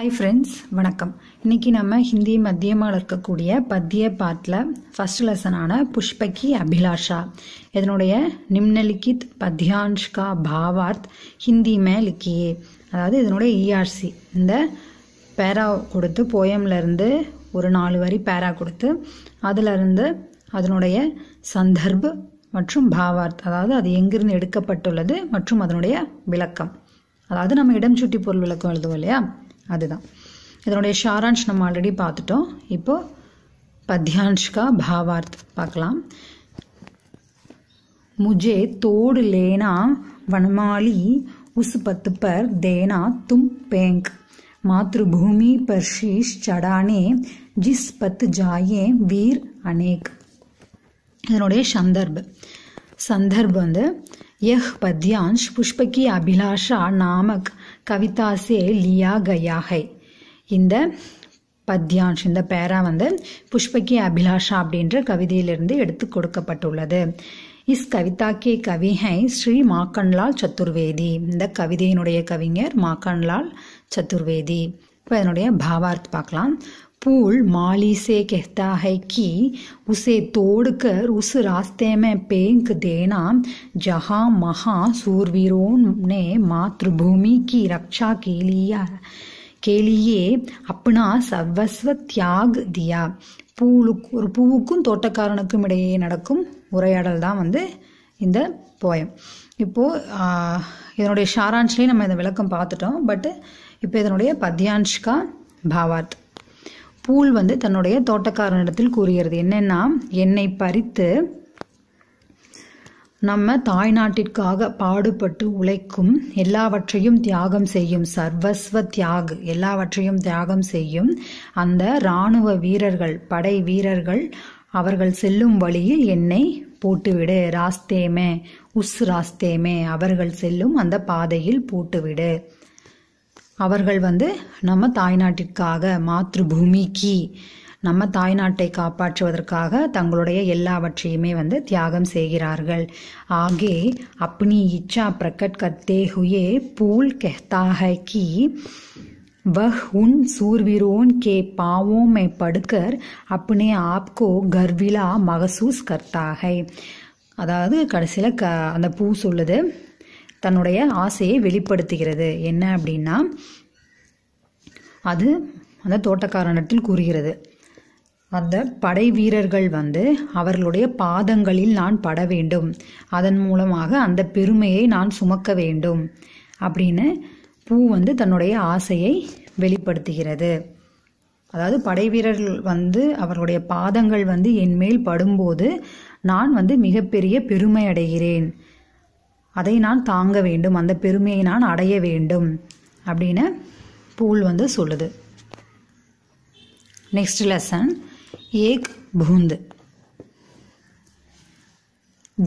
hi friends வணக்கம் இன்றைக்கி நம்ம ஹிந்தி மத்தியமாக இருக்கக்கூடிய பத்திய பாட்டில் ஃபஸ்ட் லெசனான புஷ்பகி அபிலாஷா இதனுடைய நிம்னலிக்கித் பத்யான்ஷ்கா பாவார்த் ஹிந்தி மே லிக்கியே அதாவது இதனுடைய இஆர்சி e இந்த பேரா கொடுத்து போயம்லேருந்து ஒரு நாலு வரி பேரா கொடுத்து அதிலிருந்து அதனுடைய சந்தர்ப் மற்றும் பாவார்த் அதாவது அது எங்கிருந்து எடுக்கப்பட்டுள்ளது மற்றும் அதனுடைய விளக்கம் அதாவது நம்ம இடம் சுட்டி பொருள் விளக்கம் எழுதுவோம் இல்லையா அதுதான் இதனுடைய ஷாரான்ஷ் நம்ம ஆல்ரெடி பார்த்துட்டோம் இப்போது பத்யான்ஷ்கா பாவார்த் பார்க்கலாம் முஜே தோடு லேனா வனமாலி உசு பத்து பர் தேனா தும் பேங்க் मातृभूमि पर शीश चढ़ाने जिस पत जाए वीर இதனுடைய சந்தர்ப் சந்தர்ப் வந்து எஹ் பத்யான்ஷ் புஷ்பகி அபிலாஷா நாமக் கவிதாசே லியா கயாகை இந்த பத்யான்ஷ் இந்த பேரா வந்து புஷ்பகி அபிலாஷா அப்படின்ற கவிதையிலிருந்து எடுத்து கொடுக்கப்பட்டுள்ளது இஸ் கவிதா கே கவி ஹை ஸ்ரீ மாக்கன்லால் சத்துர்வேதி இந்த கவிதையினுடைய கவிஞர் மாக்கன்லால் சத்துர்வேதி இப்போ இதனுடைய பாவார்த் பார்க்கலாம் पूल माली से कहता है कि उसे तोड़कर उस रास्ते में फेंक देना जहां महासूरवीरों ने मातृभूमि की रक्षा के लिए के लिए अपना सर्वस्व தியாக தியா பூலுக்கு ஒரு பூவுக்கும் தோட்டக்காரனுக்கும் இடையே நடக்கும் உரையாடல் தான் வந்து இந்த போயம் இப்போது இதனுடைய ஷாரான்ஷ்லேயே நம்ம இந்த விளக்கம் பார்த்துட்டோம் பட்டு இப்போ இதனுடைய பத்யான்ஷ்கா பாவார்த் பூல் வந்து தன்னுடைய தோட்டக்காரனிடத்தில் கூறுகிறது என்னென்னா என்னை பறித்து நம்ம தாய்நாட்டிற்காக பாடுபட்டு உழைக்கும் எல்லாவற்றையும் தியாகம் செய்யும் சர்வஸ்வ தியாக எல்லாவற்றையும் தியாகம் செய்யும் அந்த இராணுவ வீரர்கள் படை வீரர்கள் அவர்கள் செல்லும் வழியில் என்னை போட்டுவிடு ராஸ்தேமே உஸ் ராஸ்தேமே அவர்கள் செல்லும் அந்த பாதையில் போட்டுவிடு அவர்கள் வந்து நம்ம தாய்நாட்டிற்காக மாத்ருபூமிக்கு நம்ம தாய்நாட்டை காப்பாற்றுவதற்காக தங்களுடைய எல்லாவற்றையுமே வந்து தியாகம் செய்கிறார்கள் ஆகே அப்னி இச்சா பிரகட் கத்தே ஹுயே பூல் கெஹ்தா கி வஹ் உன் सूरवीरों கே पाँवों में पड़कर ஆப்கோ கர்விலா மகசூஸ் கர்த்தாகை அதாவது கடைசியில் க அந்த பூ சொல்லுது தன்னுடைய ஆசையை வெளிப்படுத்துகிறது என்ன அப்படின்னா அது அந்த தோட்டக்காரனிடத்தில் கூறுகிறது அந்த படை வீரர்கள் வந்து அவர்களுடைய பாதங்களில் நான் பட வேண்டும் அதன் மூலமாக அந்த பெருமையை நான் சுமக்க வேண்டும் அப்படின்னு பூ வந்து தன்னுடைய ஆசையை வெளிப்படுத்துகிறது அதாவது படை வீரர்கள் வந்து அவர்களுடைய பாதங்கள் வந்து என் மேல் படும்போது நான் வந்து மிகப்பெரிய பெருமை அடைகிறேன் அதை நான் தாங்க வேண்டும் அந்த பெருமையை நான் அடைய வேண்டும் அப்படின்னு பூல் வந்து சொல்லுது நெக்ஸ்ட் லெசன் ஏக் பூந்து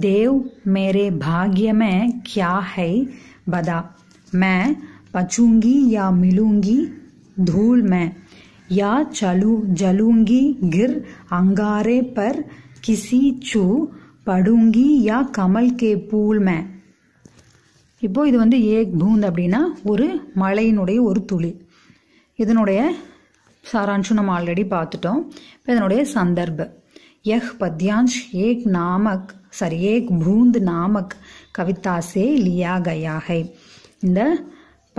தேவ் மேரே பாகியமே கியா ஹை பதா மே பச்சூங்கி யா மிலுங்கி தூல் மே யா சலு ஜலுங்கி கிர் அங்காரே பர் கிசி சு படுங்கி யா கமல் கே பூல் மே இப்போது இது வந்து ஏக் பூந்த் அப்படின்னா ஒரு மலையினுடைய ஒரு துளி இதனுடைய சாராம்சம் நம்ம ஆல்ரெடி பார்த்துட்டோம் இப்போ இதனுடைய சந்தர்ப்ப எஹ் பத்யான்ஷ் ஏக் நாமக் சாரி ஏக் பூந்த் நாமக் கவிதாசே லியா கயாகை இந்த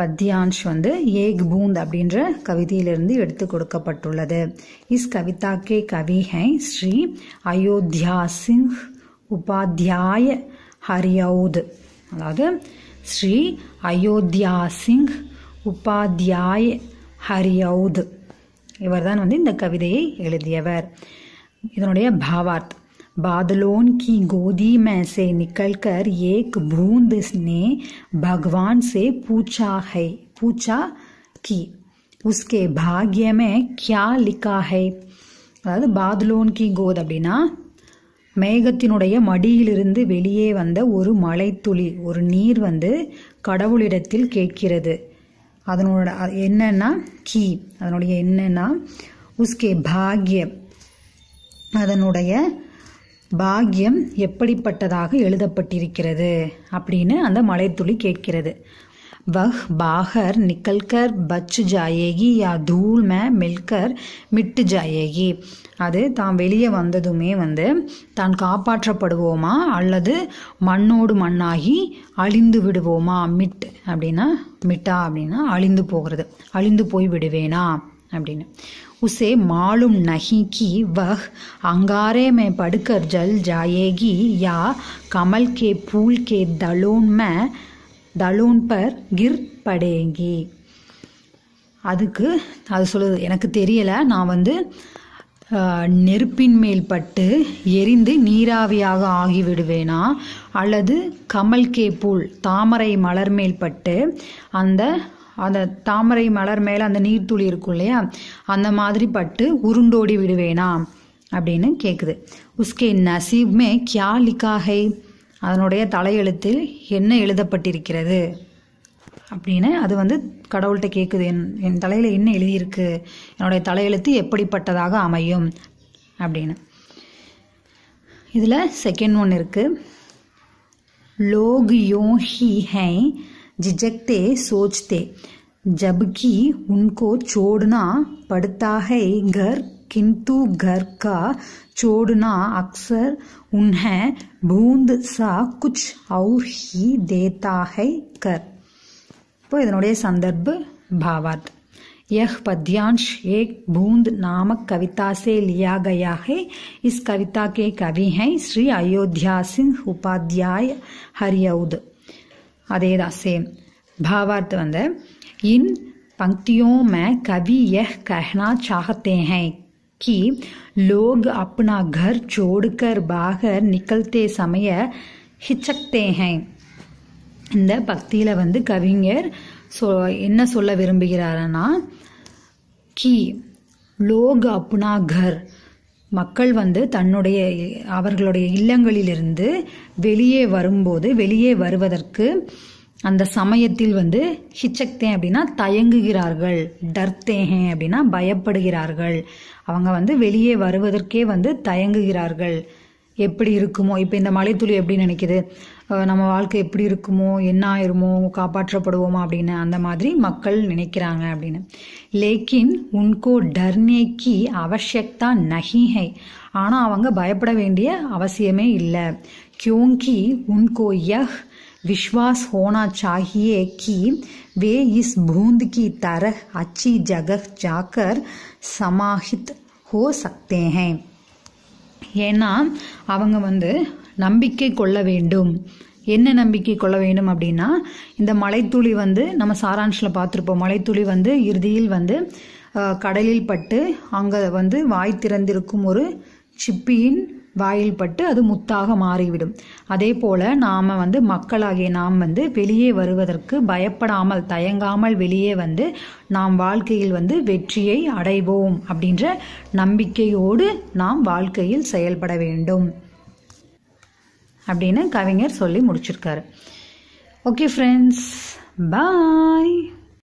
பத்யான்ஷ் வந்து ஏக் பூந்த் அப்படின்ற கவிதையிலிருந்து எடுத்து கொடுக்கப்பட்டுள்ளது இஸ் கவிதா கே கவி ஹை ஸ்ரீ அயோத்தியா சிங் உபாத்தியாய ஹரியவுத் அதாவது श्री अयोध्या सिंह उपाध्याय हरियाउद इवरदान वो इन भावार्थ बादलों की गोदी में से निकलकर एक बूंद ने भगवान से पूछा है पूछा कि उसके भाग्य में क्या लिखा है बादलों की गोद अब மேகத்தினுடைய மடியிலிருந்து வெளியே வந்த ஒரு மலைத்துளி ஒரு நீர் வந்து கடவுளிடத்தில் கேட்கிறது அதனோட என்னன்னா கீ அதனுடைய என்னன்னா உஸ்கே பாக்யம் அதனுடைய பாக்யம் எப்படிப்பட்டதாக எழுதப்பட்டிருக்கிறது அப்படின்னு அந்த மலைத்துளி கேட்கிறது वह बाहर निकलकर बच जाएगी या धूल में मिलकर மிட்டு ஜாயேகி அது தான் வெளியே வந்ததுமே வந்து தான் காப்பாற்றப்படுவோமா அல்லது மண்ணோடு மண்ணாகி அழிந்து விடுவோமா மிட் அப்படின்னா மிட்டா அப்படின்னா அழிந்து போகிறது அழிந்து போய் விடுவேனா அப்படின்னு உசே மாலும் நகிக்கி வஹ் அங்காரே மே படுக்கர் ஜல் ஜாயேகி யா கமல் கே பூல் கே தலோன் மே தலூன் பர் கிர் படேங்கி அதுக்கு அது சொல்லுது எனக்கு தெரியலை நான் வந்து நெருப்பின் மேல் பட்டு எரிந்து நீராவியாக ஆகிவிடுவேனா அல்லது கமல் கே பூல் தாமரை மலர் மேல் பட்டு அந்த அந்த தாமரை மலர் மேலே அந்த நீர்த்துளி இருக்கும் இல்லையா அந்த மாதிரி பட்டு உருண்டோடி விடுவேனா அப்படின்னு கேட்குது உஸ்கே நசீப்மே மே கியா அதனுடைய தலையெழுத்தில் என்ன எழுதப்பட்டிருக்கிறது அப்படின்னு அது வந்து கடவுள்கிட்ட கேட்குது என் என் தலையில் என்ன எழுதியிருக்கு என்னுடைய தலையெழுத்து எப்படிப்பட்டதாக அமையும் அப்படின்னு இதில் செகண்ட் ஒன் இருக்குது லோக் யோ ஹி ஹை ஜிஜக்தே சோச்தே ஜப்கி உன்கோ சோடுனா படுத்தாகை கர் किंतु घर का छोड़ना अक्सर उन्हें बूंद सा कुछ और ही देता है कर तो संदर्भ भावार्थ यह पद्यांश एक बूंद नामक कविता से लिया गया है इस कविता के कवि हैं श्री अयोध्या सिंह उपाध्याय हरियौद अदेदा से भावार्थ वंद इन पंक्तियों में कवि यह कहना चाहते हैं कि लोग अपना घर छोड़कर बाहर निकलते समय हिचकते हैं இந்த பக்தியில் வந்து கவிஞர் சொ என்ன சொல்ல விரும்புகிறாருன்னா கி லோக் அப்னா கர் மக்கள் வந்து தன்னுடைய அவர்களுடைய இல்லங்களிலிருந்து வெளியே வரும்போது வெளியே வருவதற்கு அந்த சமயத்தில் வந்து ஹிச்சக்தேன் அப்படின்னா தயங்குகிறார்கள் டர்த்தேஹே அப்படின்னா பயப்படுகிறார்கள் அவங்க வந்து வெளியே வருவதற்கே வந்து தயங்குகிறார்கள் எப்படி இருக்குமோ இப்போ இந்த துளி எப்படி நினைக்குது நம்ம வாழ்க்கை எப்படி இருக்குமோ என்ன ஆயிருமோ காப்பாற்றப்படுவோமா அப்படின்னு அந்த மாதிரி மக்கள் நினைக்கிறாங்க அப்படின்னு லேக்கின் உன்கோ டர்னேக்கி அவசியக்தா நகிஹை ஆனால் அவங்க பயப்பட வேண்டிய அவசியமே இல்லை கியோங்கி உன்கோ யஹ் विश्वास होना चाहिए कि वे इस बूंद की तरह अच्छी जगह जाकर समाहित हो सकते हैं ஏன்னா அவங்க வந்து நம்பிக்கை கொள்ள வேண்டும் என்ன நம்பிக்கை கொள்ள வேண்டும் அப்படின்னா இந்த மலைத்துளி வந்து நம்ம சாரான்ஷில் பார்த்துருப்போம் மலைத்துளி வந்து இறுதியில் வந்து கடலில் பட்டு அங்கே வந்து வாய் திறந்திருக்கும் ஒரு சிப்பியின் வாயில் பட்டு அது முத்தாக மாறிவிடும் அதே போல் நாம் வந்து மக்களாகிய நாம் வந்து வெளியே வருவதற்கு பயப்படாமல் தயங்காமல் வெளியே வந்து நாம் வாழ்க்கையில் வந்து வெற்றியை அடைவோம் அப்படின்ற நம்பிக்கையோடு நாம் வாழ்க்கையில் செயல்பட வேண்டும் அப்படின்னு கவிஞர் சொல்லி முடிச்சிருக்காரு ஓகே ஃப்ரெண்ட்ஸ் பாய்